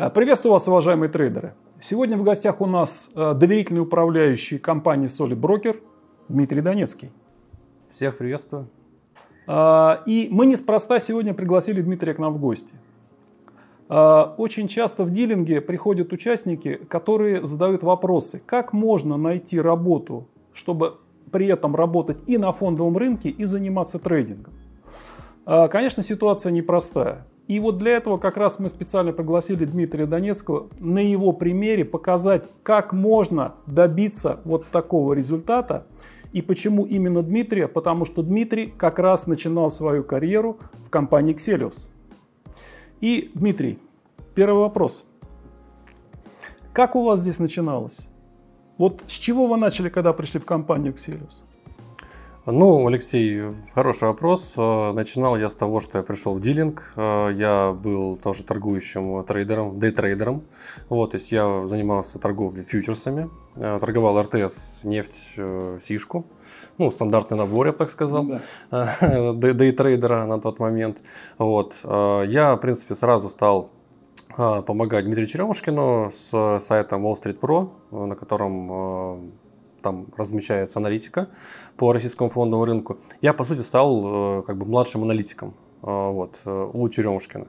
Э, приветствую вас, уважаемые трейдеры. Сегодня в гостях у нас э, доверительный управляющий компании Solid Broker Дмитрий Донецкий. Всех приветствую. Э, и мы неспроста сегодня пригласили Дмитрия к нам в гости. Очень часто в дилинге приходят участники, которые задают вопросы, как можно найти работу, чтобы при этом работать и на фондовом рынке, и заниматься трейдингом. Конечно, ситуация непростая. И вот для этого как раз мы специально пригласили Дмитрия Донецкого на его примере показать, как можно добиться вот такого результата. И почему именно Дмитрия? Потому что Дмитрий как раз начинал свою карьеру в компании Xelios. И, Дмитрий, первый вопрос. Как у вас здесь начиналось? Вот с чего вы начали, когда пришли в компанию Xelios? Ну, Алексей, хороший вопрос. Э, начинал я с того, что я пришел в дилинг. Э, я был тоже торгующим э, трейдером, дейтрейдером. Вот, то есть я занимался торговлей фьючерсами. Торговал РТС, нефть, сишку. Ну, стандартный набор, я бы так сказал, ну да. дейтрейдера на тот момент. Вот. Я, в принципе, сразу стал помогать Дмитрию Черемушкину с сайтом Wall Street Pro, на котором там размещается аналитика по российскому фондовому рынку. Я, по сути, стал э, как бы младшим аналитиком э, вот, э, у Черемушкина.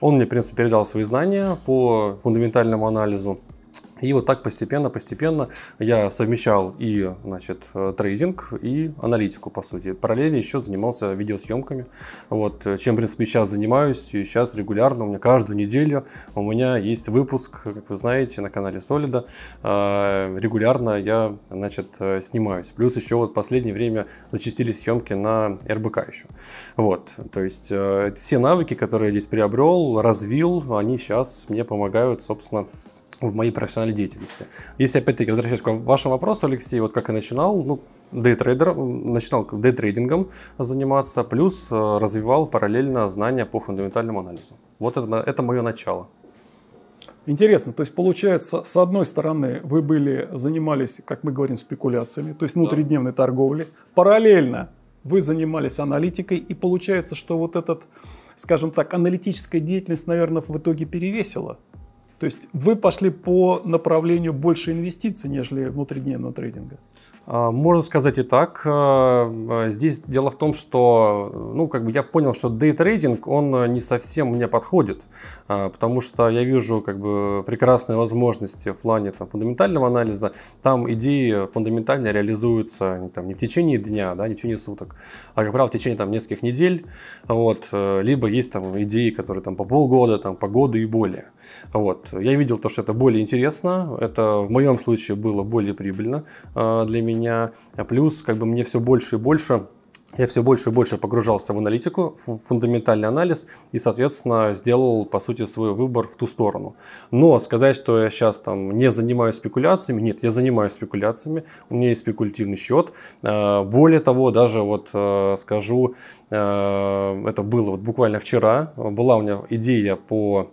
Он мне, в принципе, передал свои знания по фундаментальному анализу и вот так постепенно, постепенно я совмещал и значит, э, трейдинг, и аналитику, по сути. Параллельно еще занимался видеосъемками. Вот, э, чем, в принципе, сейчас занимаюсь. И сейчас регулярно, у меня каждую неделю у меня есть выпуск, как вы знаете, на канале Солида. А, регулярно я значит, э, снимаюсь. Плюс еще вот в последнее время зачастились съемки на РБК еще. Вот, то есть все навыки, которые я здесь приобрел, развил, они сейчас мне помогают, собственно, в моей профессиональной деятельности. Если опять-таки возвращаюсь к вашему вопросу, Алексей, вот как я начинал, ну, дейтрейдер, начинал дейтрейдингом заниматься, плюс э, развивал параллельно знания по фундаментальному анализу. Вот это, это мое начало. Интересно, то есть получается, с одной стороны, вы были, занимались, как мы говорим, спекуляциями, то есть внутридневной да. торговлей, параллельно вы занимались аналитикой, и получается, что вот этот, скажем так, аналитическая деятельность, наверное, в итоге перевесила то есть вы пошли по направлению больше инвестиций, нежели внутридневного трейдинга. А, можно сказать и так. А, а, здесь дело в том, что ну, как бы я понял, что дейтрейдинг, он не совсем мне подходит, потому что я вижу как бы, прекрасные возможности в плане там, фундаментального анализа. Там идеи фундаментально реализуются там, не в течение дня, да, не в течение суток, а, как правило, в течение там, нескольких недель. Вот. Э, либо есть там, идеи, которые там, по полгода, там, по году и более. Вот. Я видел то, что это более интересно, это в моем случае было более прибыльно для меня меня а плюс, как бы мне все больше и больше я все больше и больше погружался в аналитику, в фундаментальный анализ и, соответственно, сделал, по сути, свой выбор в ту сторону. Но сказать, что я сейчас там не занимаюсь спекуляциями, нет, я занимаюсь спекуляциями, у меня есть спекулятивный счет. А, более того, даже вот э, скажу, э, это было вот буквально вчера, была у меня идея по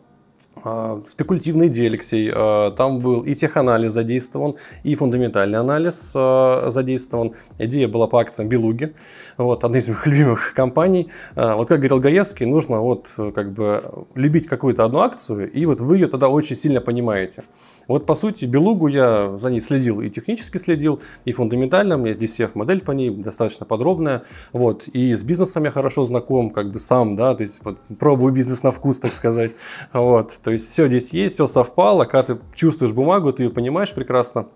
а, спекулятивной диалексий, а, там был и теханализ задействован, и фундаментальный анализ а, задействован. Идея была по акциям Белуги, вот, одна из моих любимых компаний. Вот как говорил Гаевский, нужно вот как бы любить какую-то одну акцию, и вот вы ее тогда очень сильно понимаете. Вот по сути Белугу я за ней следил и технически следил, и фундаментально, у меня здесь DCF-модель по ней достаточно подробная, вот, и с бизнесом я хорошо знаком, как бы сам, да, то есть вот, пробую бизнес на вкус, так сказать, вот, то есть все здесь есть, все совпало, когда ты чувствуешь бумагу, ты ее понимаешь прекрасно,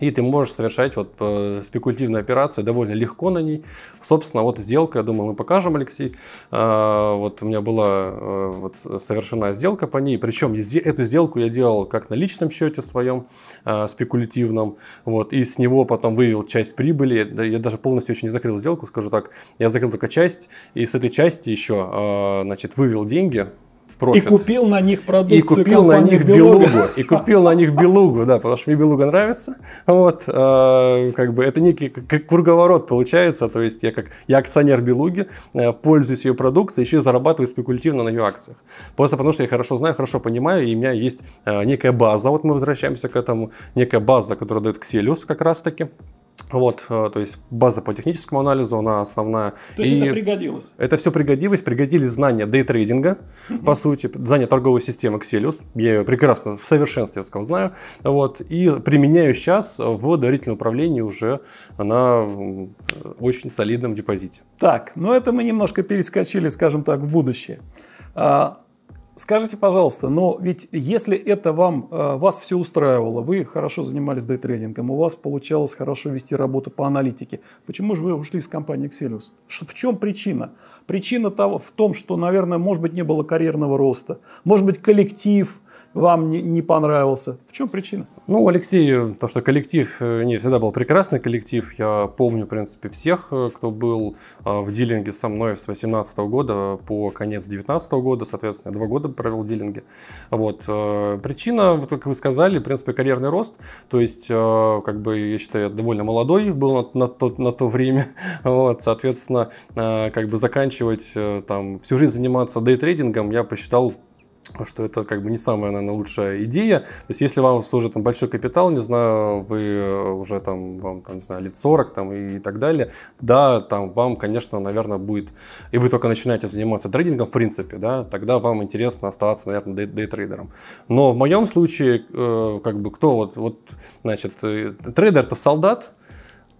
и ты можешь совершать вот э, спекулятивные операции довольно легко на ней. Собственно, вот сделка, я думаю, мы покажем, Алексей. А, вот у меня была э, вот совершена сделка по ней. Причем эту сделку я делал как на личном счете своем а, спекулятивном. Вот, и с него потом вывел часть прибыли. Я даже полностью еще не закрыл сделку, скажу так. Я закрыл только часть. И с этой части еще а, значит, вывел деньги профит. И купил на них продукцию И купил на них белугу. И купил на них белугу, да, потому что мне белуга нравится. Вот, э, как бы это некий как круговорот получается. То есть я как я акционер белуги, э, пользуюсь ее продукцией, еще и зарабатываю спекулятивно на ее акциях. Просто потому что я хорошо знаю, хорошо понимаю, и у меня есть э, некая база. Вот мы возвращаемся к этому. Некая база, которая дает Кселиус как раз таки. Вот, э, то есть база по техническому анализу, она основная. То есть и это пригодилось? Это все пригодилось, пригодились знания дейтрейдинга, mm по сути, знания торговой системы Xelius, я ее прекрасно в совершенстве, я сказал, знаю, вот, и применяю сейчас в доверительном управлении уже на очень солидном депозите. Так, ну это мы немножко перескочили, скажем так, в будущее. А, Скажите, пожалуйста, но ведь если это вам, э, вас все устраивало, вы хорошо занимались дейтрейдингом, у вас получалось хорошо вести работу по аналитике, почему же вы ушли из компании Exelius? В чем причина? Причина того, в том, что, наверное, может быть, не было карьерного роста, может быть, коллектив – вам не, не понравился. В чем причина? Ну, Алексей, то, что коллектив, э, не, всегда был прекрасный коллектив. Я помню, в принципе, всех, э, кто был э, в дилинге со мной с 2018 года по конец 2019 года, соответственно, я два года провел в дилинге. Вот. Причина, вот как вы сказали, в принципе, карьерный рост. То есть, как бы, я считаю, я довольно молодой был на, на, то, на то время. Вот, соответственно, как бы заканчивать, там, всю жизнь заниматься дейтрейдингом я посчитал что это как бы не самая, наверное, лучшая идея. То есть, если вам уже там большой капитал, не знаю, вы э, уже там, вам, там, не знаю, лет 40 там и, так далее, да, там вам, конечно, наверное, будет, и вы только начинаете заниматься трейдингом, в принципе, да, тогда вам интересно оставаться, наверное, дейтрейдером. Но в моем случае, э, как бы, кто вот, вот значит, э, трейдер-то солдат,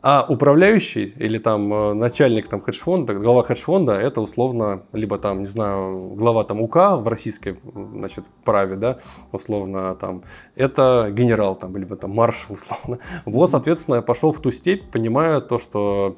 а управляющий или там э, начальник там хедж-фонда, глава хедж-фонда, это условно, либо там, не знаю, глава там УК в российской, значит, праве, да, условно там, это генерал там, либо там маршал, условно. Вот, соответственно, я пошел в ту степь, понимая то, что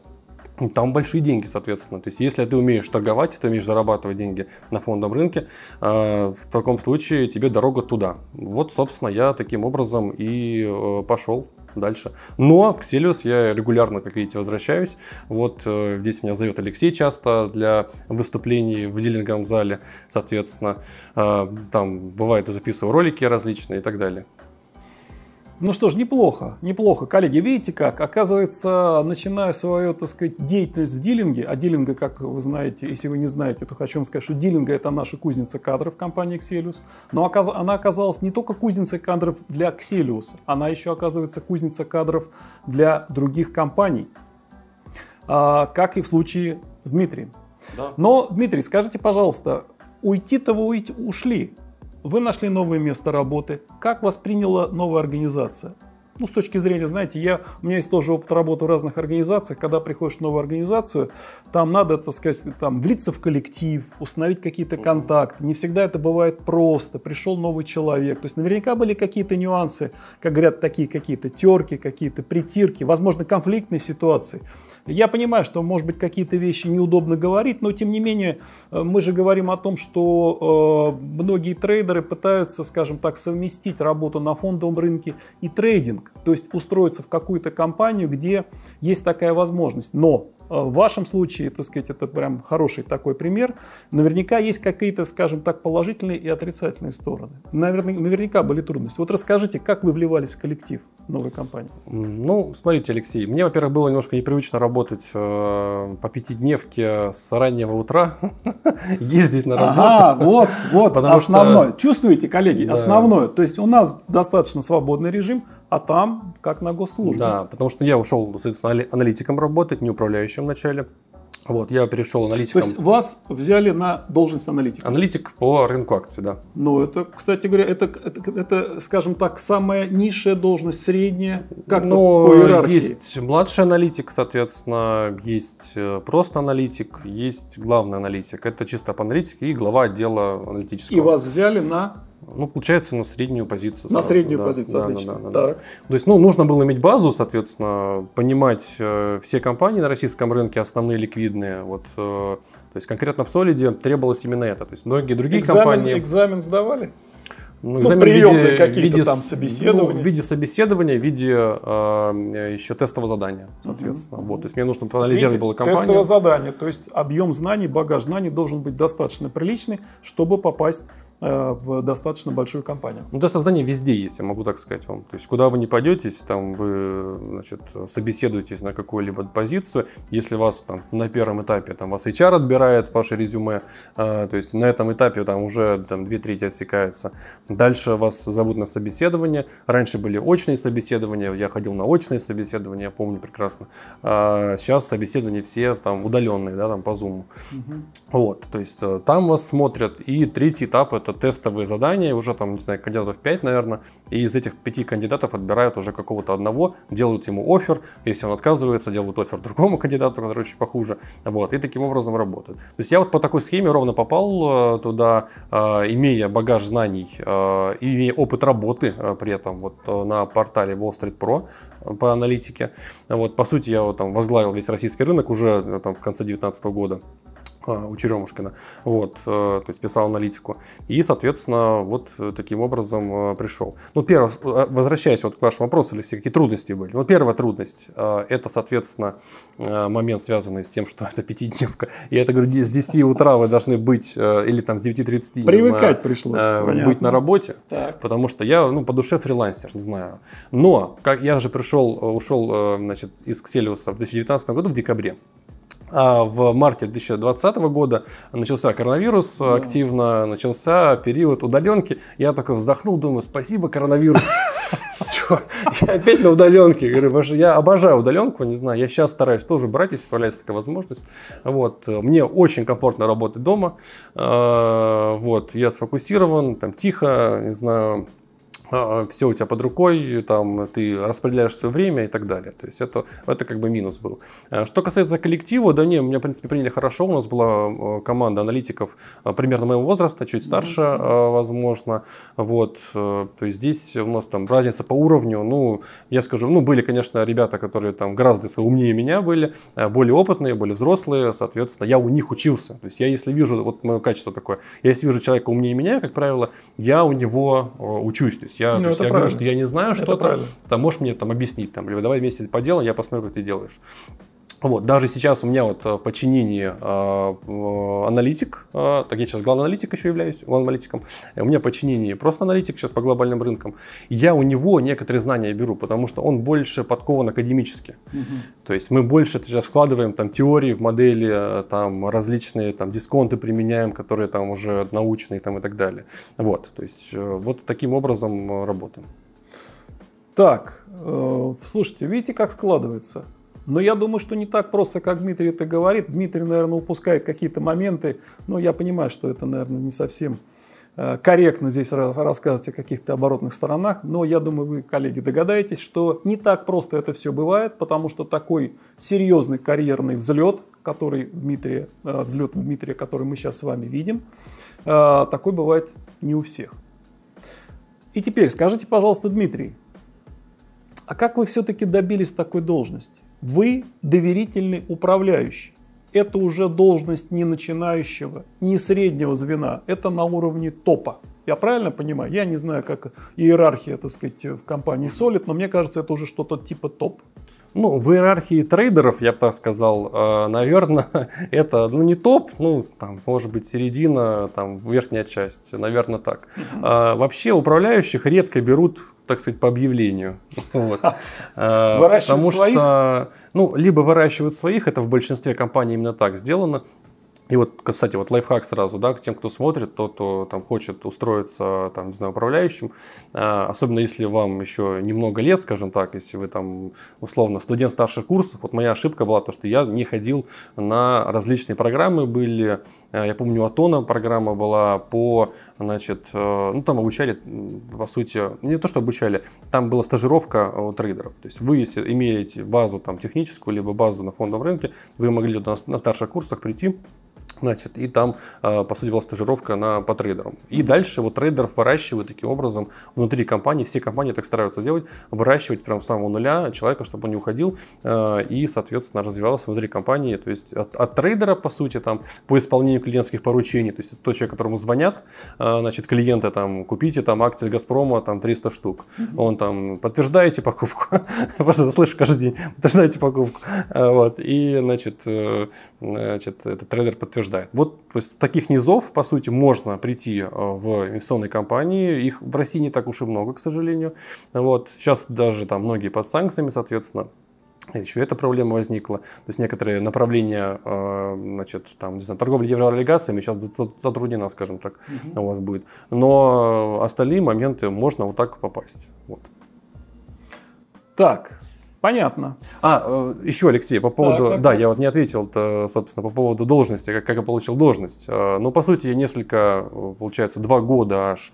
ну, там большие деньги, соответственно. То есть, если ты умеешь торговать, ты умеешь зарабатывать деньги на фондовом рынке, э, в таком случае тебе дорога туда. Вот, собственно, я таким образом и э, пошел дальше. Но в Xelios я регулярно, как видите, возвращаюсь. Вот э, здесь меня зовет Алексей часто для выступлений в дилинговом зале, соответственно. Э, там бывает и записываю ролики различные и так далее. Ну что ж, неплохо, неплохо. Коллеги, видите как? Оказывается, начиная свою, так сказать, деятельность в дилинге, а дилинга, как вы знаете, если вы не знаете, то хочу вам сказать, что дилинга – это наша кузница кадров компании Exelius. Но она оказалась не только кузницей кадров для Exelius, она еще оказывается кузница кадров для других компаний, а, как и в случае с Дмитрием. Да. Но, Дмитрий, скажите, пожалуйста, уйти-то вы ушли, вы нашли новое место работы. Как восприняла новая организация? Ну, с точки зрения, знаете, я, у меня есть тоже опыт работы в разных организациях. Когда приходишь в новую организацию, там надо, так сказать, там, влиться в коллектив, установить какие-то контакты. Не всегда это бывает просто. Пришел новый человек. То есть наверняка были какие-то нюансы, как говорят, такие какие-то терки, какие-то притирки, возможно, конфликтные ситуации. Я понимаю, что, может быть, какие-то вещи неудобно говорить, но, тем не менее, э, мы же говорим о том, что э, многие трейдеры пытаются, скажем так, совместить работу на фондовом рынке и трейдинг, то есть устроиться в какую-то компанию, где есть такая возможность. Но Э, в вашем случае, так сказать, это прям хороший такой пример. Наверняка есть какие-то, скажем так, положительные и отрицательные стороны. Наверняка, наверняка были трудности. Вот расскажите, как вы вливались в коллектив новой компании? Ну, смотрите, Алексей, мне, во-первых, было немножко непривычно работать э, по пятидневке с раннего утра, ездить на работу. Ага, вот, вот, основное. Чувствуете, коллеги, основное. То есть у нас достаточно свободный режим, а там как на госслужбе. Да, потому что я ушел, соответственно, аналитиком работать, не управляющим вначале. Вот, я перешел аналитиком. То есть вас взяли на должность аналитика? Аналитик по рынку акций, да. Ну, это, кстати говоря, это, это, это скажем так, самая низшая должность, средняя, как Но ну, по иерархии. Есть младший аналитик, соответственно, есть э, просто аналитик, есть главный аналитик. Это чисто по аналитике и глава отдела аналитического. И вас взяли на ну, получается, на среднюю позицию. На сразу, среднюю да. позицию, да, отлично. Да, да, да, так. да. То есть, ну, нужно было иметь базу, соответственно, понимать э, все компании на российском рынке, основные ликвидные. Вот, э, то есть, конкретно в Солиде требовалось именно это. То есть, многие другие экзамен, компании... Экзамен сдавали? Ну, ну приемные какие-то там собеседования. Ну, в виде собеседования, в виде э, еще тестового задания, соответственно. Угу. Вот, то есть мне нужно проанализировать было компанию. Тестовое задание, то есть объем знаний, багаж знаний должен быть достаточно приличный, чтобы попасть Э, в достаточно большую компанию. Ну, для создания везде есть, я могу так сказать вам. То есть, куда вы не пойдетесь, там вы значит, собеседуетесь на какую-либо позицию, если вас там, на первом этапе там, вас HR отбирает ваше резюме, э, то есть на этом этапе там уже там, две трети отсекается. Дальше вас зовут на собеседование. Раньше были очные собеседования, я ходил на очные собеседования, я помню прекрасно. А сейчас собеседования все там удаленные, да, там по Zoom. Угу. Вот, то есть э, там вас смотрят. И третий этап это какие тестовые задания, уже там, не знаю, кандидатов 5, наверное, и из этих пяти кандидатов отбирают уже какого-то одного, делают ему офер, если он отказывается, делают офер другому кандидату, который чуть похуже, вот, и таким образом работают. То есть я вот по такой схеме ровно попал э, туда, э, имея багаж знаний, э, имея опыт работы при этом вот на портале Wall Street Pro по аналитике. Вот, по сути, я вот, там возглавил весь российский рынок уже там в конце 2019 года. А, у Черемушкина, вот, э, то есть писал аналитику. И, соответственно, вот э, таким образом э, пришел. Ну, первое, возвращаясь вот к вашему вопросу, или все какие трудности были. Ну, первая трудность, это, соответственно, момент, связанный с тем, что это пятидневка. Я это говорю, с 10 утра вы должны быть, или там с 9.30, Привыкать знаю, пришлось, быть понятно. на работе, так. потому что я, ну, по душе фрилансер, не знаю. Но, как я же пришел, ушел, значит, из Кселиуса в 2019 году в декабре. А в марте 2020 года начался коронавирус э, да. активно, начался период удаленки. Я такой вздохнул, думаю, спасибо коронавирус. Все, я опять на удаленке. Говорю, я обожаю удаленку, не знаю, я сейчас стараюсь тоже брать, если появляется такая возможность. Вот, мне очень комфортно работать дома. Э, вот, я сфокусирован, там тихо, не знаю, а, все у тебя под рукой, там, ты распределяешь свое время и так далее. То есть это, это как бы минус был. А, что касается коллектива, да не, меня, в принципе, приняли хорошо. У нас была а, команда аналитиков примерно моего возраста, чуть старше, возможно. Вот, э, то есть здесь у нас там разница по уровню. Ну, я скажу, ну, были, конечно, ребята, которые там гораздо умнее меня были, более опытные, более взрослые, соответственно, я у них учился. То есть я, если вижу, вот мое качество такое, я если вижу человека умнее меня, как правило, я у него учусь. То есть есть я, ну, то есть, я говорю, что я не знаю что-то, там можешь мне там объяснить, там, или давай вместе по делу, я посмотрю, как ты делаешь. Вот, даже сейчас у меня вот э, в подчинении э, э, аналитик, э, так я сейчас главный аналитик еще являюсь, главным аналитиком, у меня подчинение просто аналитик сейчас по глобальным рынкам, я у него некоторые знания беру, потому что он больше подкован академически. Угу. То есть мы больше сейчас вкладываем там теории в модели, э, там различные там дисконты применяем, которые там уже научные там и так далее. Вот, то есть э, вот таким образом работаем. Так, э, слушайте, видите, как складывается? Но я думаю, что не так просто, как Дмитрий это говорит. Дмитрий, наверное, упускает какие-то моменты. Но я понимаю, что это, наверное, не совсем э, корректно здесь рассказывать о каких-то оборотных сторонах, но я думаю, вы, коллеги, догадаетесь, что не так просто это все бывает, потому что такой серьезный карьерный взлет, который Дмитрия, э, взлет Дмитрия, который мы сейчас с вами видим, э, такой бывает не у всех. И теперь скажите, пожалуйста, Дмитрий, а как вы все-таки добились такой должности? Вы доверительный управляющий. Это уже должность не начинающего, не среднего звена. Это на уровне топа. Я правильно понимаю? Я не знаю, как иерархия, так сказать, в компании солит, но мне кажется, это уже что-то типа топ. Ну, в иерархии трейдеров, я бы так сказал, э, наверное, это ну, не топ, ну, там, может быть, середина, там, верхняя часть, наверное, так. А, вообще управляющих редко берут, так сказать, по объявлению. А, выращивают потому своих? Что, ну, либо выращивают своих, это в большинстве компаний именно так сделано, и вот, кстати, вот лайфхак сразу, да, к тем, кто смотрит, тот, кто там хочет устроиться, там, не знаю, управляющим, а, особенно если вам еще немного лет, скажем так, если вы там, условно, студент старших курсов, вот моя ошибка была то, что я не ходил на различные программы были, э, я помню, Атона программа была по, значит, э, ну, там обучали, по сути, не то, что обучали, там была стажировка у э, трейдеров, то есть вы, если имеете базу там техническую, либо базу на фондовом рынке, вы могли на старших курсах прийти значит, и там, а, по сути была стажировка на, по трейдерам. И дальше вот трейдеров выращивают таким образом внутри компании, все компании так стараются делать, выращивать прям с самого нуля человека, чтобы он не уходил а, и, соответственно, развивался внутри компании, то есть от, от трейдера, по сути, там, по исполнению клиентских поручений, то есть это тот человек, которому звонят, а, значит, клиенты там, купите там акции Газпрома, там, 300 штук, он там, подтверждаете покупку, просто слышу каждый день, подтверждаете покупку, вот, и, значит, э, значит, этот трейдер подтверждает. Вот то есть, таких низов, по сути, можно прийти э, в инвестиционные компании. Их в России не так уж и много, к сожалению. Вот. Сейчас даже там многие под санкциями, соответственно. Еще эта проблема возникла. То есть некоторые направления, э, значит, там, не знаю, торговли еврооблигациями сейчас затруднена, скажем так, угу. у вас будет. Но остальные моменты можно вот так попасть. Вот. Так, Понятно. А, э, еще, Алексей, по поводу... Так, так, да, так. я вот не ответил, э, собственно, по поводу должности, как, как я получил должность. Э, ну, по сути, я несколько, получается, два года аж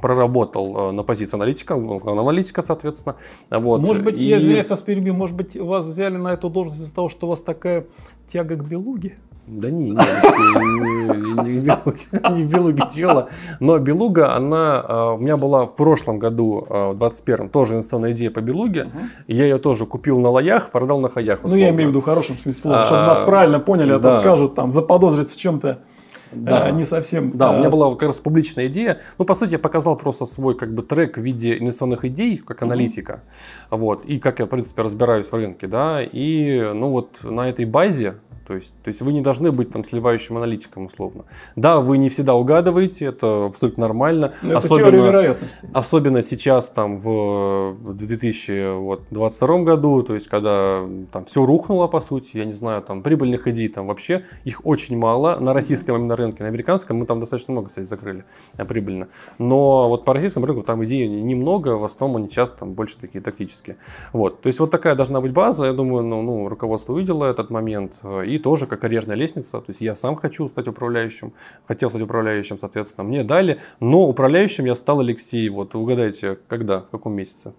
проработал на позиции аналитика, ну, аналитика, соответственно. Вот. Может быть, и... я извиняюсь, вас перебью, может быть, вас взяли на эту должность из-за того, что у вас такая тяга к белуге? Да не, не, не, не, белуги, не белуги тела. Но белуга, она э, у меня была в прошлом году, э, в 21-м, тоже инвестиционная идея по белуге. Я ее тоже купил на лоях, продал на хаях. Ну, я имею в виду в хорошем смысле чтобы а, нас правильно поняли, а то скажут, там, заподозрят в чем-то. Э, да, не совсем. Да, а... у меня была как раз публичная идея. Ну, по сути, я показал просто свой как бы трек в виде инвестиционных идей, как аналитика. Mm-hmm. Вот. И как я, в принципе, разбираюсь в рынке, да. И, ну, вот на этой базе то есть, то есть вы не должны быть там сливающим аналитиком условно. Да, вы не всегда угадываете, это абсолютно нормально. Но ну, особенно, это вероятности. Особенно сейчас там в 2022 году, то есть когда там все рухнуло по сути, я не знаю, там прибыльных идей там вообще их очень мало. На российском именно рынке, на американском мы там достаточно много, кстати, закрыли э, прибыльно. Но вот по российскому рынку там идей немного, в основном они часто там больше такие тактические. Вот, то есть вот такая должна быть база, я думаю, ну, ну руководство увидело этот момент э, и тоже как карьерная лестница. То есть я сам хочу стать управляющим, хотел стать управляющим, соответственно, мне дали, но управляющим я стал Алексей. Вот угадайте, когда, в каком месяце?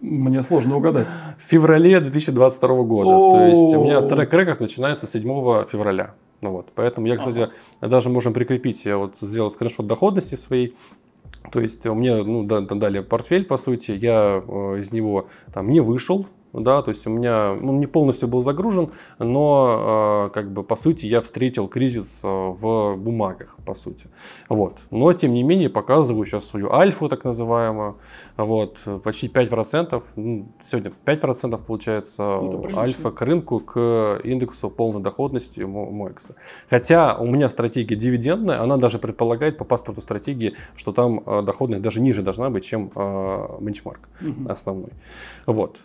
Мне сложно угадать. В феврале 2022 года. То есть у меня трек реков начинается 7 февраля. Ну вот, поэтому я, кстати, даже можем прикрепить, я вот сделал скриншот доходности своей, то есть э, мне ну, дали портфель, по сути, я э, из него там не вышел, да, то есть у меня он ну, не полностью был загружен, но э, как бы по сути я встретил кризис а, в бумагах, по сути, вот. Но тем не менее показываю сейчас свою альфу, так называемую, вот, почти 5%, ну, сегодня 5% получается альфа к рынку, к индексу полной доходности МОЭКСа. Хотя у меня стратегия дивидендная, она даже предполагает по паспорту стратегии, что там а, доходность даже ниже должна быть, чем э, бенчмарк угу. основной, вот.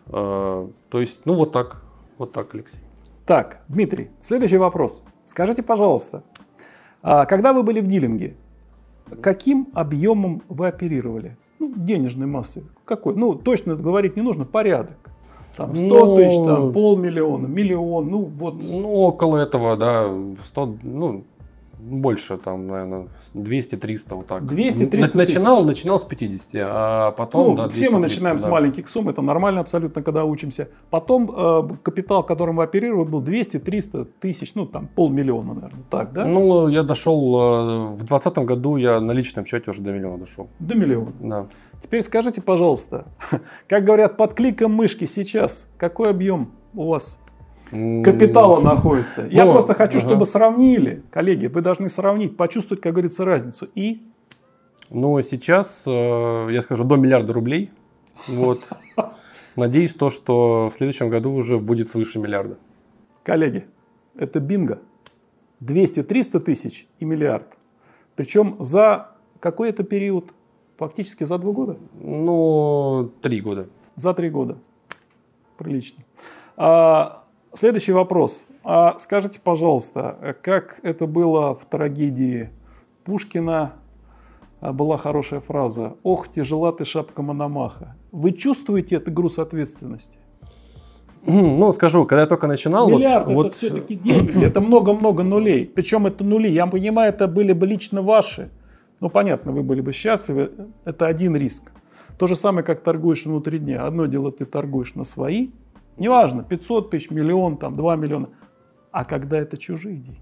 А, то есть, ну вот так. Вот так, Алексей. Так, Дмитрий, следующий вопрос. Скажите, пожалуйста, а когда вы были в дилинге, каким объемом вы оперировали? Ну, денежной массы. Какой? Ну, точно говорить не нужно, порядок. Там 100 ну, тысяч, там полмиллиона, миллион, ну вот. Ну, около этого, да, 100, ну, больше, там, наверное, 200-300 вот так. 200-300 Начинал, начинал с 50, а потом, ну, да, 200, Все мы начинаем 300, с маленьких сумм, это нормально абсолютно, когда учимся. Потом э, капитал, которым вы оперировали, был 200-300 тысяч, ну, там, полмиллиона, наверное, так, да? Ну, я дошел, э, в 2020 году я на личном счете уже до миллиона дошел. До миллиона? Да. Теперь скажите, пожалуйста, как говорят, под кликом мышки сейчас, какой объем у вас капитала находится. Я просто хочу, чтобы сравнили. Коллеги, вы должны сравнить, почувствовать, как говорится, разницу. И? Ну, сейчас, э, я скажу, до миллиарда рублей. Вот. Надеюсь, то, что в следующем году уже будет свыше миллиарда. Коллеги, это бинго. 200-300 тысяч и миллиард. Причем за какой это период? Фактически за два года? Ну, три года. За три года. Прилично. А, Следующий вопрос. А скажите, пожалуйста, как это было в трагедии Пушкина? А, была хорошая фраза «Ох, тяжела ты шапка Мономаха». Вы чувствуете это груз ответственности? Ну, скажу, когда я только начинал... Миллиард вот, это вот... Э, все-таки деньги, это много-много нулей. Причем это нули, я понимаю, это были бы лично ваши. Ну, понятно, вы были бы счастливы, это один риск. То же самое, как торгуешь внутри дня. Одно дело, ты торгуешь на свои Неважно, 500 тысяч, миллион, там, 2 миллиона. А когда это чужие деньги?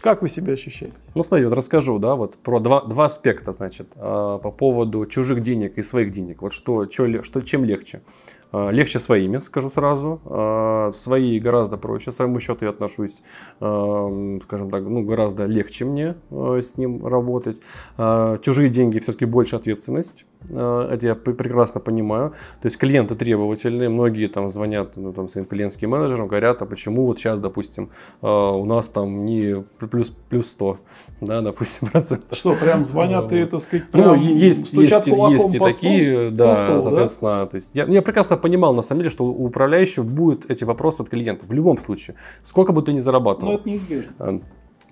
Как вы себя ощущаете? Ну, смотри, вот расскажу, да, вот про два, два аспекта, значит, а, по поводу чужих денег и своих денег. Вот что, что, что чем легче. А, легче своими, скажу сразу. А, свои гораздо проще. К своему счету я отношусь, а, скажем так, ну, гораздо легче мне с ним работать. Чужие деньги все-таки больше ответственность. Это я прекрасно понимаю. То есть клиенты требовательные. Многие там звонят ну, там, своим клиентским менеджерам, говорят, а почему вот сейчас, допустим, у нас там не плюс, плюс 100, да, допустим, процентов. Что, прям звонят и, так сказать, ну, есть, есть, есть и такие, да, стол, соответственно. То есть я, я прекрасно понимал, на самом деле, что у управляющего будут эти вопросы от клиентов. В любом случае. Сколько бы ты ни зарабатывал. Ну, это неизбежно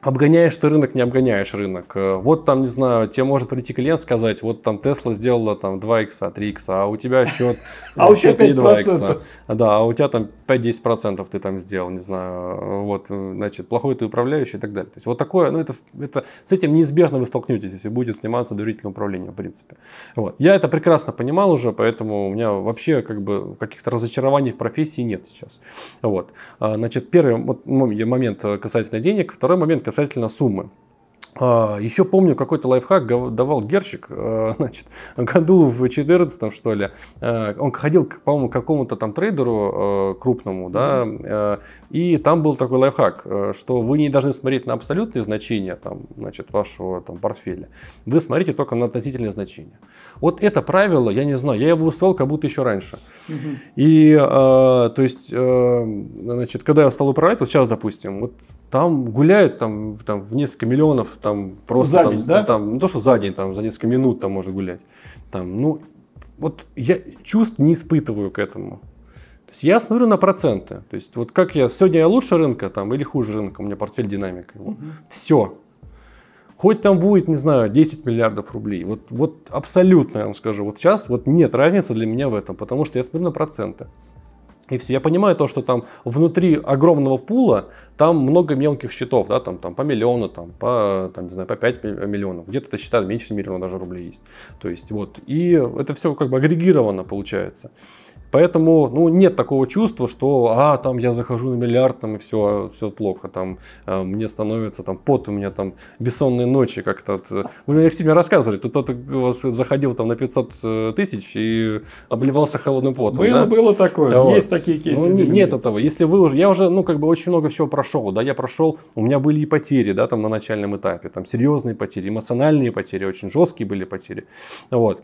обгоняешь ты рынок, не обгоняешь рынок. Э, вот там, не знаю, тебе может прийти клиент сказать, вот там Tesla сделала там 2 икса, 3 икса, а у тебя счет, а у тебя не 2 икса. Да, а у тебя там 5-10% ты там сделал, не знаю, вот, э, значит, плохой ты управляющий и так далее. То есть вот такое, ну это, это с этим неизбежно вы столкнетесь, если будете сниматься доверительное управление, в принципе. Вот. Я это прекрасно понимал уже, поэтому у меня вообще как бы каких-то разочарований в профессии нет сейчас. Вот. А, значит, первый момент э, касательно денег, второй момент касательно суммы. А, еще помню, какой-то лайфхак давал Герчик, э, значит, году в 14 что ли. Э, он ходил, по-моему, к какому-то там трейдеру э, крупному, да, и там был такой лайфхак, что вы не должны смотреть на абсолютные значения, там, значит, вашего там портфеля. Вы смотрите только на относительные значения. Вот это правило, я не знаю, я его усвоил как будто еще раньше. И, то есть, значит, когда я стал управлять, вот сейчас, допустим, вот там гуляют там, там в несколько миллионов, там просто за там, день, да? Ну, там, не ну, то, что за день, там за несколько минут там может гулять. Там, ну, вот я чувств не испытываю к этому. То есть я смотрю на проценты. То есть вот как я, сегодня я лучше рынка там или хуже рынка, у меня портфель динамика. Угу. Все. Хоть там будет, не знаю, 10 миллиардов рублей. Вот, вот абсолютно я вам скажу. Вот сейчас вот нет разницы для меня в этом, потому что я смотрю на проценты. И все. Я понимаю то, что там внутри огромного пула там много мелких счетов, да, там, там по миллиону, там, по, там, не знаю, по 5 миллионов. Где-то это считают меньше миллиона даже рублей есть. То есть вот. И это все как бы агрегировано получается. Поэтому ну, нет такого чувства, что а, там я захожу на миллиард там, и все, а, все плохо. Там, а, мне становится там, пот, у меня там бессонные ночи как-то. Э». Вы, Алексей, мне рассказывали, тут кто-то заходил там, на 500 э, тысяч и обливался холодным потом. Было, да? было такое. Вот. Есть такие кейсы. Ну, не, нет этого. Если вы уже... Я уже ну, как бы очень много всего прошел. Да? Я прошел... У меня были и потери да, там, на начальном этапе. Там серьезные потери, эмоциональные потери, очень жесткие были потери. Вот.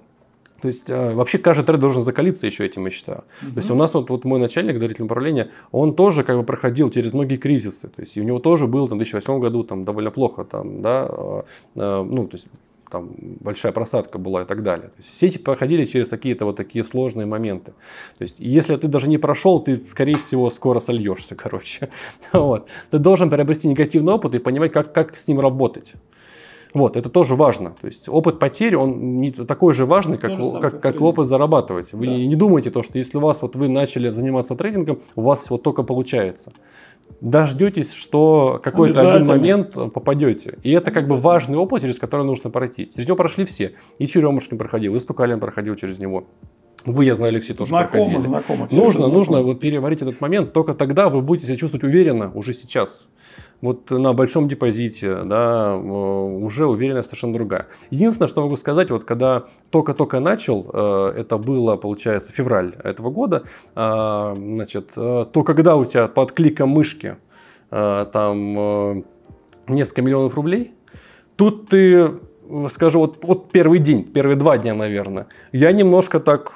То есть а, вообще каждый трейд должен закалиться еще этим, я считаю. Угу. То есть у нас вот, вот мой начальник дарительного управления, он тоже как бы проходил через многие кризисы. То есть и у него тоже было там, в 2008 году там довольно плохо там, да, а, а, ну, то есть там большая просадка была и так далее. То есть все эти проходили через какие-то вот такие сложные моменты. То есть если ты даже не прошел, ты, скорее всего, скоро сольешься, короче. Вот. Ты должен приобрести негативный опыт и понимать, как, как с ним работать. Вот, это тоже важно. То есть опыт потерь он не такой же важный, как, как, как, как опыт зарабатывать. Вы да. не, думайте то, что если у вас вот вы начали заниматься трейдингом, у вас вот только получается. Дождетесь, что какой-то один момент э, попадете. И это как бы важный опыт, через который нужно пройти. Через него прошли все. И Черемушкин проходил, и Стукалин проходил через него. Вы, я знаю, Алексей тоже знакомо, проходили. Знакомо, нужно, знакомо. нужно вот переварить этот момент. Только тогда вы будете себя чувствовать уверенно уже сейчас вот на большом депозите, да, э, уже уверенность совершенно другая. Единственное, что могу сказать, вот когда только-только начал, э, это было, получается, февраль этого года, э, значит, то когда у тебя под кликом мышки там несколько миллионов рублей, тут ты скажу, вот, вот первый день, первые два дня, наверное, я немножко так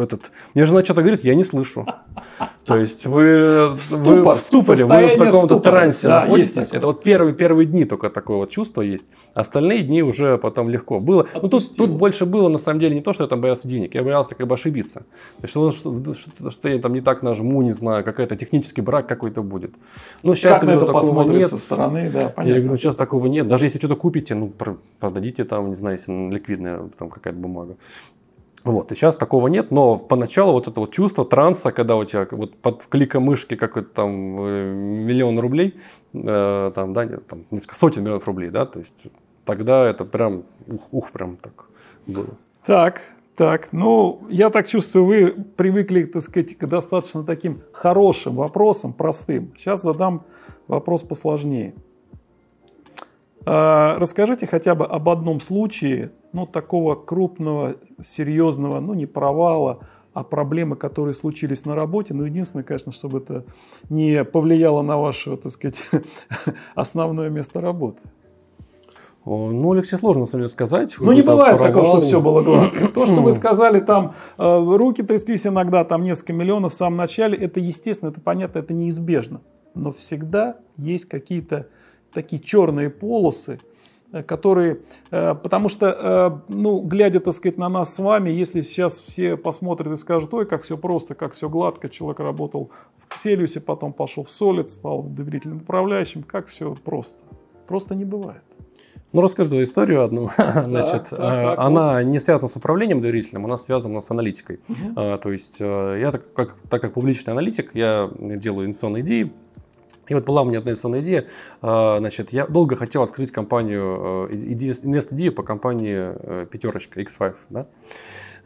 этот, мне жена что-то говорит, я не слышу. То есть вы, вы в ступоре, вы в каком-то трансе находитесь. Это вот первые, первые дни только такое вот чувство есть. Остальные дни уже потом легко было. Ну тут, тут больше было на самом деле не то, что я там боялся денег, я боялся как бы ошибиться. То есть, что, что, я там не так нажму, не знаю, какой-то технический брак какой-то будет. Ну, сейчас такого нет. со стороны, да, понятно. Я говорю, ну, сейчас такого нет. Даже если что-то купите, ну, продадите там, не знаю, если ликвидная там какая-то бумага. Вот, и сейчас такого нет, но поначалу вот это вот чувство транса, когда у тебя вот под кликом мышки какой-то там э, миллион рублей, э, там, да, нет, там несколько сотен миллионов рублей, да, то есть тогда это прям, ух, ух, прям так было. Так, так, ну, я так чувствую, вы привыкли, так сказать, к достаточно таким хорошим вопросам, простым. Сейчас задам вопрос посложнее. А, расскажите хотя бы об одном случае, ну, такого крупного, серьезного, ну, не провала, а проблемы, которые случились на работе. Ну, единственное, конечно, чтобы это не повлияло на ваше, так сказать, основное место работы. Ну, Алексей, сложно на сказать. Ну, не бывает провал. такого, что все было гладко. То, что вы сказали, там э, руки тряслись иногда, там несколько миллионов в самом начале, это естественно, это понятно, это неизбежно. Но всегда есть какие-то такие черные полосы, э, которые, э, потому что, э, ну, глядя, так сказать, на нас с вами, если сейчас все посмотрят и скажут, ой, как все просто, как все гладко, человек работал в Селиусе, потом пошел в Солид, стал доверительным управляющим, как все просто. Просто не бывает. Ну, расскажу историю одну. Да, Значит, так, она вот. не связана с управлением доверительным, она связана с аналитикой. Угу. то есть я, так как, так как публичный аналитик, я делаю инвестиционные идеи, и вот была у меня одна инвестиционная идея. А, значит, я долго хотел открыть компанию, а, инвест-идею по компании э, «Пятерочка», X5. Да?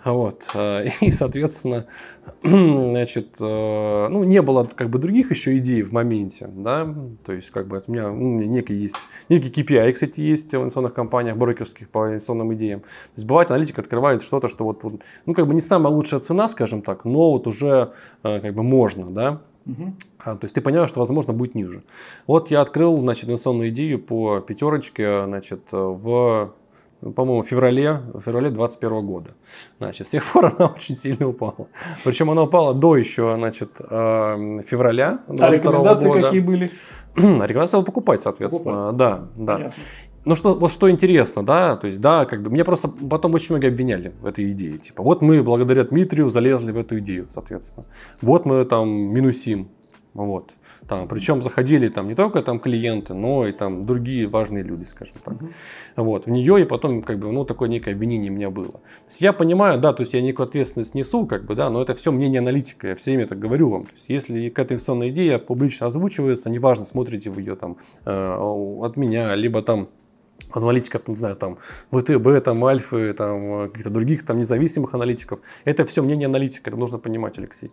Вот. Э, и, соответственно, значит, э, ну, не было как бы других еще идей в моменте, да, то есть как бы у меня ну, некий есть, некий KPI, кстати, есть в инвестиционных компаниях, брокерских по инвестиционным идеям. То есть бывает аналитик открывает что-то, что вот, ну, как бы не самая лучшая цена, скажем так, но вот уже как бы можно, да, Угу. А, то есть ты понимаешь, что, возможно, будет ниже. Вот я открыл, значит, инвестиционную идею по пятерочке, значит, в ну, по-моему, в феврале, в феврале 21 года. Значит, с тех пор она очень сильно упала. Причем она упала до еще, значит, эм, февраля года. а рекомендации года. какие были? рекомендации покупать, соответственно. Покупать. Да, да. Понятно. Но ну, что, вот что интересно, да, то есть, да, как бы, меня просто потом очень много обвиняли в этой идее. Типа, вот мы благодаря Дмитрию залезли в эту идею, соответственно. Вот мы там минусим, вот. Там, причем заходили там не только там клиенты, но и там другие важные люди, скажем так. Mm-hmm. Вот. В нее и потом как бы, ну, такое некое обвинение у меня было. То есть я понимаю, да, то есть я некую ответственность несу, как бы, да, но это все мнение аналитика, я все время это говорю вам. То есть если какая-то инвестиционная идея публично озвучивается, неважно, смотрите вы ее там э, от меня, либо там аналитиков, не знаю, там, ВТБ, там, Альфы, там, э, каких-то других, там, независимых аналитиков. Это все мнение аналитика, это нужно понимать, Алексей.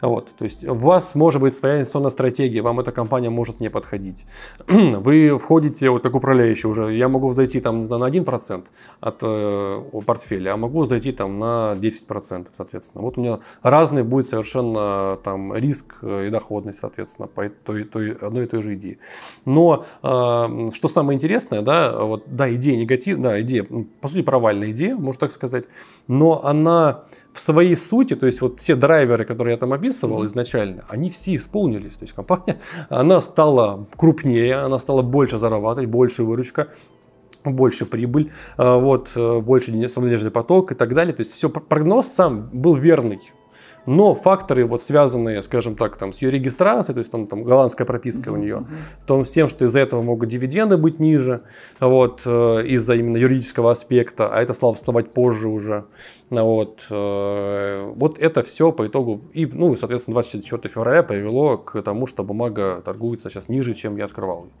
Вот, то есть у вас может быть своя инвестиционная стратегия, вам эта компания может не подходить. Вы входите, вот как управляющий уже, я могу зайти там, не знаю, на 1% от э, портфеля, а могу зайти там на 10%, соответственно. Вот у меня разный будет совершенно там риск э, и доходность, соответственно, по той, той, одной и той же идее. Но э, что самое интересное, да, вот вот, да, идея негативная, да, идея, по сути, провальная идея, можно так сказать, но она в своей сути, то есть вот все драйверы, которые я там описывал mm-hmm. изначально, они все исполнились, то есть компания, она стала крупнее, она стала больше зарабатывать, больше выручка, больше прибыль, э, вот, э, больше денежный поток и так далее. То есть все, прогноз сам был верный но факторы, вот связанные, скажем так, там, с ее регистрацией, то есть там, там голландская прописка mm-hmm. у нее, то с тем, что из-за этого могут дивиденды быть ниже, вот, э, из-за именно юридического аспекта, а это стало вставать позже уже, ну вот, э, вот это все по итогу, и, ну, соответственно, 24 февраля привело к тому, что бумага торгуется сейчас ниже, чем я открывал ее.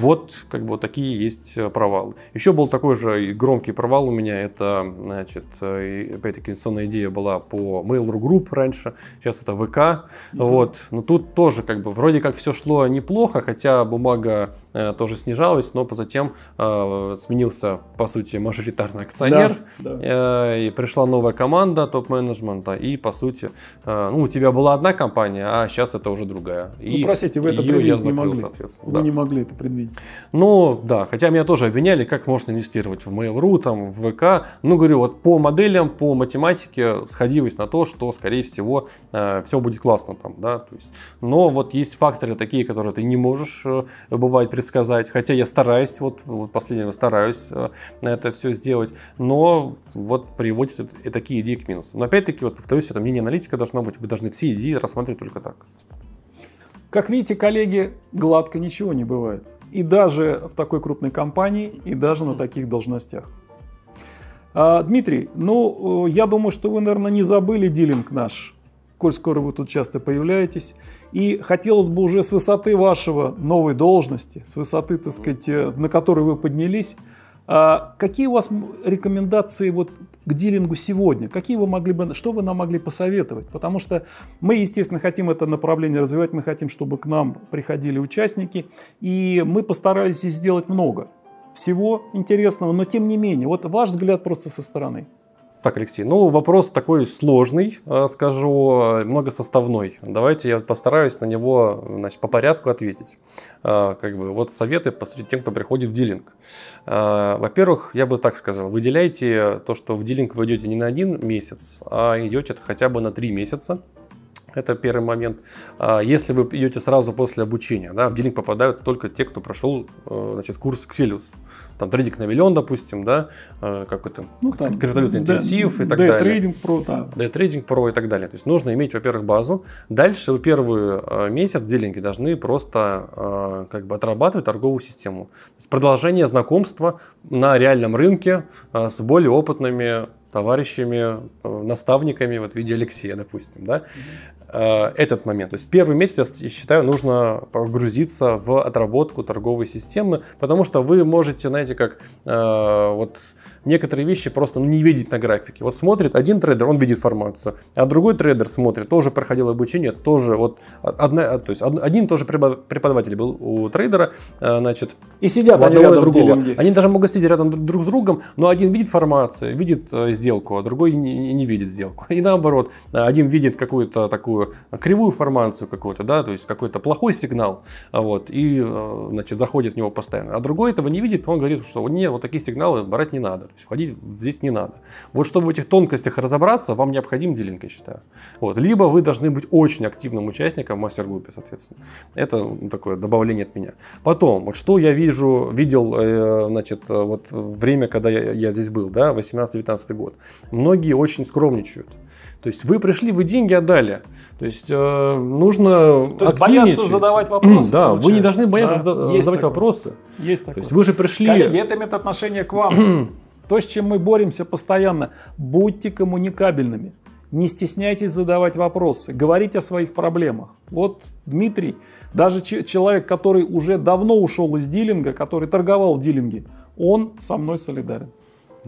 Вот, как бы, такие есть э, провалы. Еще был такой же громкий провал у меня, это, значит, э, опять-таки, инвестиционная идея была по Mail.ru Group раньше, сейчас это ВК, mm-hmm. вот, но тут тоже, как бы, вроде как все шло неплохо, хотя бумага э, тоже снижалась, но затем э, сменился, по сути, мажоритарный акционер, да, да. Э, и пришла пришла новая команда топ-менеджмента, и, по сути, э, ну, у тебя была одна компания, а сейчас это уже другая. Ну, и ну, простите, вы это ее я закрыл, не могли. соответственно. Вы да. не могли это предвидеть. Ну, да, хотя меня тоже обвиняли, как можно инвестировать в Mail.ru, там, в ВК. Ну, говорю, вот по моделям, по математике сходилось на то, что, скорее всего, э, все будет классно там, да, то есть. Но вот есть факторы такие, которые ты не можешь, э, бывает, предсказать, хотя я стараюсь, вот, вот последнее стараюсь на это все сделать, но вот приводит это и такие идеи к минусу. Но опять-таки, вот повторюсь, это мнение аналитика должно быть. Вы должны все идеи рассматривать только так. Как видите, коллеги, гладко ничего не бывает. И даже в такой крупной компании, и даже на таких должностях. А, Дмитрий, ну, э, я думаю, что вы, наверное, не забыли дилинг наш, коль скоро вы тут часто появляетесь. И хотелось бы уже с высоты вашего новой должности, с высоты, так сказать, э, на которой вы поднялись, а какие у вас рекомендации вот к дилингу сегодня? Какие вы могли бы, что вы нам могли посоветовать? Потому что мы, естественно, хотим это направление развивать, мы хотим, чтобы к нам приходили участники, и мы постарались здесь сделать много всего интересного, но тем не менее, вот ваш взгляд просто со стороны. Так, Алексей, ну вопрос такой сложный, э, скажу, э, многосоставной. Давайте я постараюсь на него значит, по порядку ответить. Э, как бы вот советы, по сути, тем, кто приходит в дилинг. Во-первых, я бы так сказал, выделяйте то, что в дилинг вы идете не на один месяц, а идете хотя бы на три месяца. Это первый момент. А если вы идете сразу после обучения, да, в делинг попадают только те, кто прошел э, значит, курс Xilius. Там трейдинг на миллион, допустим, да, э, какой-то ну, там, криптовалютный интенсив да, и так да, далее. трейдинг про, да. Да, трейдинг про и так далее. То есть нужно иметь, во-первых, базу. Дальше вы первый э, месяц делинги должны просто как бы отрабатывать торговую систему. То есть продолжение знакомства на реальном рынке с более опытными товарищами, наставниками, вот в виде Алексея, допустим, да, Э, этот момент. То есть первый месяц, я считаю, нужно погрузиться в отработку торговой системы, потому что вы можете, знаете, как э, вот некоторые вещи просто ну, не видеть на графике. Вот смотрит один трейдер, он видит формацию, а другой трейдер смотрит, тоже проходил обучение, тоже вот одна, а, то есть один тоже преподаватель был у трейдера, э, значит, и сидят у одного и другого. Они даже могут сидеть рядом друг с другом, но один видит формацию, видит э, сделку, а другой не, не видит сделку. И наоборот, один видит какую-то такую кривую формацию какую-то, да, то есть какой-то плохой сигнал, а вот, и, э, значит, заходит в него постоянно. А другой этого не видит, он говорит, что нет, вот такие сигналы брать не надо. То есть входить здесь не надо. Вот чтобы в этих тонкостях разобраться, вам необходим дилинг, я считаю. Вот. Либо вы должны быть очень активным участником в мастер-группе, соответственно. Это такое добавление от меня. Потом, вот что я вижу, видел, э, значит, вот время, когда я, здесь был, да, 18-19 год. Многие очень скромничают. То есть вы пришли, вы деньги отдали. То есть э, нужно То есть бояться задавать вопросы. да, получается. вы не должны бояться да? задавать такое. вопросы. Есть такое. То есть вы же пришли... Коллеги, это имеет отношение к вам. То, с чем мы боремся постоянно. Будьте коммуникабельными. Не стесняйтесь задавать вопросы, говорить о своих проблемах. Вот Дмитрий, даже человек, который уже давно ушел из дилинга, который торговал в дилинге, он со мной солидарен.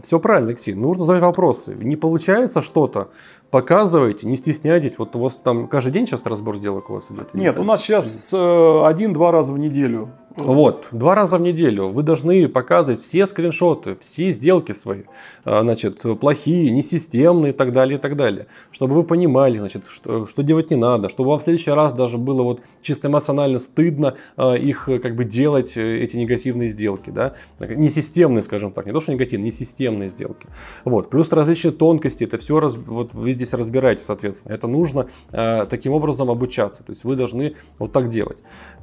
Все правильно, Алексей. Нужно задать вопросы. Не получается что-то, показывайте, не стесняйтесь. Вот у вас там каждый день сейчас разбор сделок у вас идет? Нет, у нас сейчас э, один-два раза в неделю вот, два раза в неделю вы должны показывать все скриншоты, все сделки свои, э, значит, плохие, несистемные и так далее, и так далее. Чтобы вы понимали, значит, что, что делать не надо, чтобы вам в следующий раз даже было вот чисто эмоционально стыдно э, их э, как бы делать, эти негативные сделки, да, несистемные, скажем так, не то, что негативные, несистемные сделки. Вот, плюс различные тонкости, это все, раз, вот вы здесь разбираете, соответственно, это нужно таким образом обучаться, то есть вы должны вот так делать.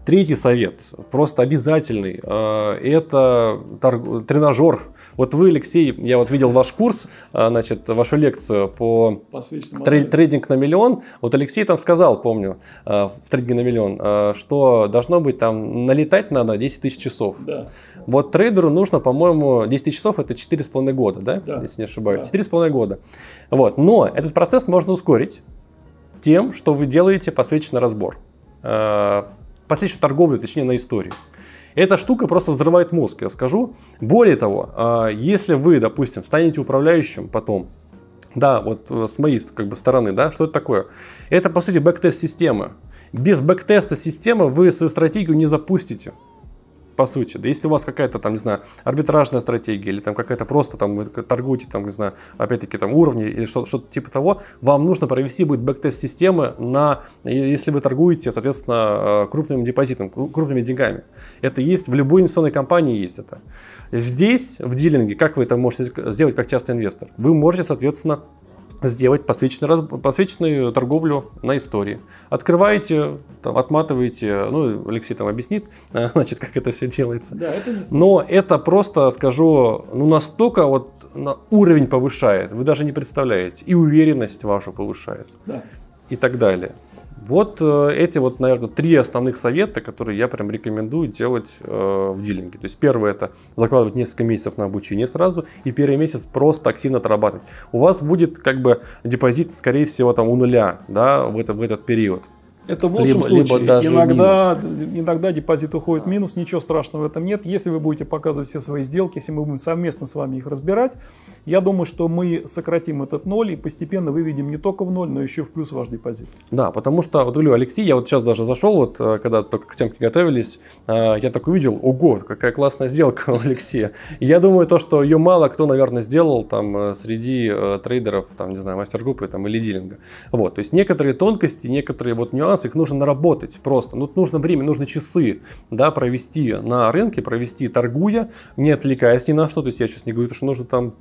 Третий совет, просто обязательный. А, это торг... тренажер. Вот вы, Алексей, я вот видел ваш курс, а, значит, вашу лекцию по, по трей... трейдинг на миллион. Вот Алексей там сказал, помню, а, в трейдинге на миллион, что должно быть там налетать надо 10 тысяч часов. Да. Вот трейдеру нужно, по-моему, 10 тысяч часов это 4,5 года, да? да? Если не ошибаюсь. Да. 4,5 года. Вот. Но этот процесс можно ускорить тем, что вы делаете посвеченный разбор по отличию торговли, точнее на истории. Эта штука просто взрывает мозг, я скажу. Более того, а, если вы, допустим, станете управляющим потом, да, вот э, с моей как бы, стороны, да, что это такое? Это, по сути, бэктест системы. Без бэктеста системы вы свою стратегию не запустите по сути. Да если у вас какая-то там, не знаю, арбитражная стратегия или там какая-то просто там вы торгуете там, не знаю, опять-таки там уровни или что-то что типа того, вам нужно провести будет бэктест системы на, если вы торгуете, соответственно, э, крупным депозитом, крупными деньгами. Это есть, в любой инвестиционной компании есть это. Здесь, в дилинге, как вы это можете сделать как частный инвестор? Вы можете, соответственно, сделать посвеченную, раз... посвеченную торговлю на истории. Открываете, там, отматываете, ну, Алексей там объяснит, значит, как это все делается. Да, это Но это просто, скажу, ну, настолько вот на уровень повышает, вы даже не представляете, и уверенность вашу повышает. Да. И так далее. Вот э, эти вот, наверное, три основных совета, которые я прям рекомендую делать э, в дилинге. То есть первое это закладывать несколько месяцев на обучение сразу и первый месяц просто активно отрабатывать. У вас будет как бы депозит, скорее всего, там у нуля, да, в, это, в этот период. Это в лучшем либо, случае. Либо даже иногда, минус. иногда депозит уходит в минус, ничего страшного в этом нет. Если вы будете показывать все свои сделки, если мы будем совместно с вами их разбирать, я думаю, что мы сократим этот ноль и постепенно выведем не только в ноль, но еще в плюс ваш депозит. Да, потому что, вот говорю, Алексей, я вот сейчас даже зашел, вот э, когда только к темке готовились, э, я так увидел, ого, какая классная сделка у Алексея. я думаю, то, что ее мало кто, наверное, сделал там э, среди трейдеров, там, не знаю, мастер-группы там, или дилинга. Вот, то есть некоторые тонкости, некоторые вот нюансы, финансов, их нужно наработать просто. Ну, нужно время, нужно часы да, провести на рынке, провести торгуя, не отвлекаясь ни на что. То есть я сейчас не говорю, что нужно там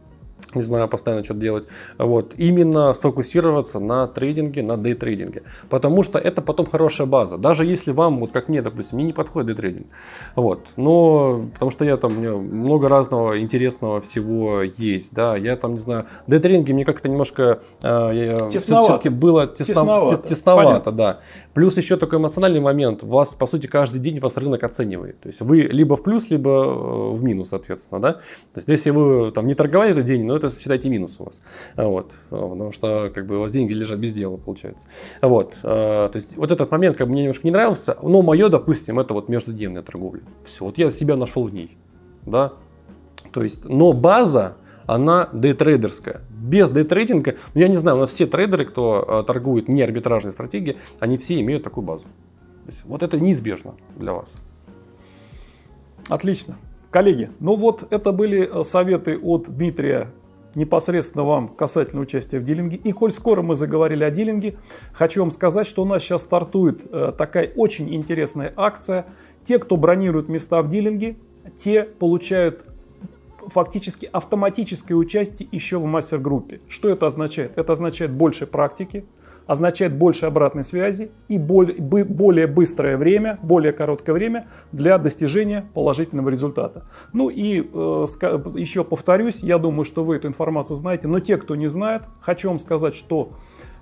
не знаю, постоянно что-то делать. Вот. Именно сфокусироваться на трейдинге, на дейтрейдинге. Потому что это потом хорошая база. Даже если вам, вот как мне, допустим, мне не подходит дейтрейдинг. Вот. Но, потому что я там, у меня много разного интересного всего есть, да. Я там, не знаю, дейтрейдинги мне как-то немножко... Э, Все-таки было тесно, тесновато, тес, тесновато да. Плюс еще такой эмоциональный момент. Вас, по сути, каждый день вас рынок оценивает. То есть вы либо в плюс, либо э, в минус, соответственно, да. То есть если вы там не торговали этот день, но это это, считайте, минус у вас. А, вот. А, потому что как бы у вас деньги лежат без дела, получается. А, вот. То есть вот этот момент как бы мне немножко не нравился, но мое, допустим, это вот междудневная торговля. Все, вот я себя нашел в ней. Да? То есть, но база, она дейтрейдерская. Без дейтрейдинга, ну я не знаю, у нас все трейдеры, кто торгует не арбитражной стратегией, они все имеют такую базу. То есть, вот это неизбежно для вас. Отлично. Коллеги, ну вот это были э, советы от Дмитрия непосредственно вам касательно участия в дилинге. И коль скоро мы заговорили о дилинге, хочу вам сказать, что у нас сейчас стартует э, такая очень интересная акция. Те, кто бронирует места в дилинге, те получают фактически автоматическое участие еще в мастер-группе. Что это означает? Это означает больше практики, означает больше обратной связи и более быстрое время, более короткое время для достижения положительного результата. Ну и э, еще повторюсь, я думаю, что вы эту информацию знаете, но те, кто не знает, хочу вам сказать, что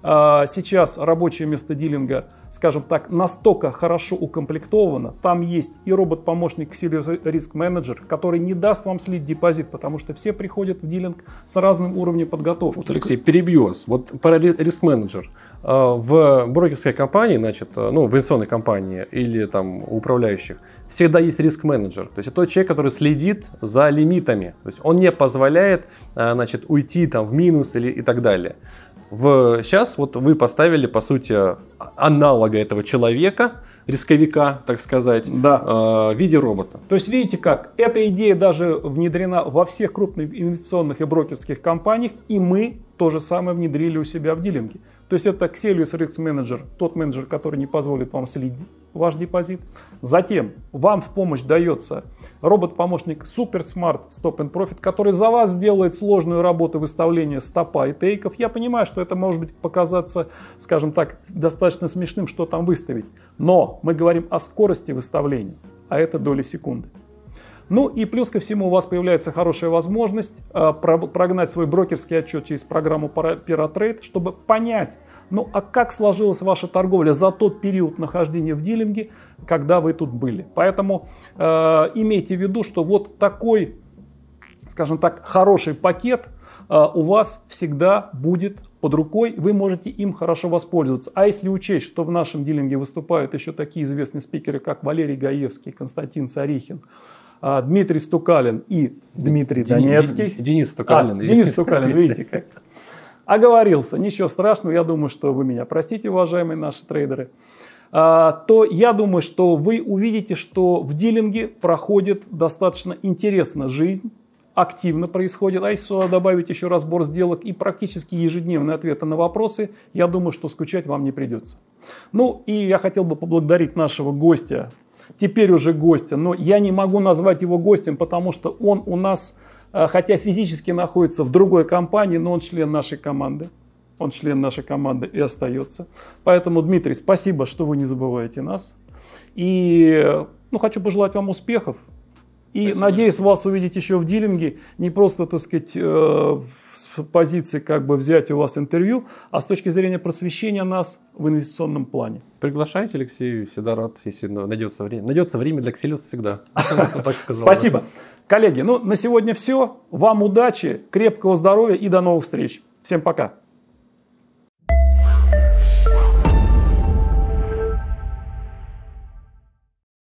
а, сейчас рабочее место дилинга, скажем так, настолько хорошо укомплектовано. Там есть и робот-помощник Sirius Risk Manager, который не даст вам слить депозит, потому что все приходят в дилинг с разным уровнем подготовки. Вот, Алексей, перебью вас. Вот про риск-менеджер а, В брокерской компании, значит, а, ну, в инвестиционной компании или там управляющих, всегда есть риск менеджер. То есть это тот человек, который следит за лимитами. То есть он не позволяет значит, уйти там, в минус или, и так далее в... Сейчас вот вы поставили, по сути, аналога этого человека, рисковика, так сказать, да. э, в виде робота. То есть видите как, эта идея даже внедрена во всех крупных инвестиционных и брокерских компаниях, и мы то же самое внедрили у себя в дилинге. То есть это Xelius Risk Manager, тот менеджер, который не позволит вам следить ваш депозит. Затем вам в помощь дается робот-помощник Super Smart Stop and Profit, который за вас сделает сложную работу выставления стопа и тейков. Я понимаю, что это может быть показаться, скажем так, достаточно смешным, что там выставить. Но мы говорим о скорости выставления, а это доли секунды. Ну и плюс ко всему у вас появляется хорошая возможность э, прогнать свой брокерский отчет через программу PyroTrade, чтобы понять, ну а как сложилась ваша торговля за тот период нахождения в дилинге, когда вы тут были. Поэтому э, имейте в виду, что вот такой, скажем так, хороший пакет э, у вас всегда будет под рукой, вы можете им хорошо воспользоваться. А если учесть, что в нашем дилинге выступают еще такие известные спикеры, как Валерий Гаевский, Константин Царихин, а, Дмитрий Стукалин и Дмитрий Донецкий. Денис Стукалин. А, Денис Стукалин, видите как. Оговорился, ничего страшного, я думаю, что вы меня простите, уважаемые наши трейдеры. А, то я думаю, что вы увидите, что в дилинге проходит достаточно интересно жизнь, активно происходит. А если добавить еще разбор сделок и практически ежедневные ответы на вопросы, я думаю, что скучать вам не придется. Ну и я хотел бы поблагодарить нашего гостя теперь уже гостя, но я не могу назвать его гостем, потому что он у нас, э, хотя физически находится в другой компании, но он член нашей команды. Он член нашей команды и остается. Поэтому, Дмитрий, спасибо, что вы не забываете нас. И э, ну, хочу пожелать вам успехов. И Спасибо. надеюсь вас увидеть еще в дилинге, не просто, так сказать, э, с позиции как бы взять у вас интервью, а с точки зрения просвещения нас в инвестиционном плане. Приглашайте, Алексей, всегда рад, если найдется время. Найдется время для Ксилиуса всегда. Спасибо. Коллеги, ну на сегодня все. Вам удачи, крепкого здоровья и до новых встреч. Всем пока.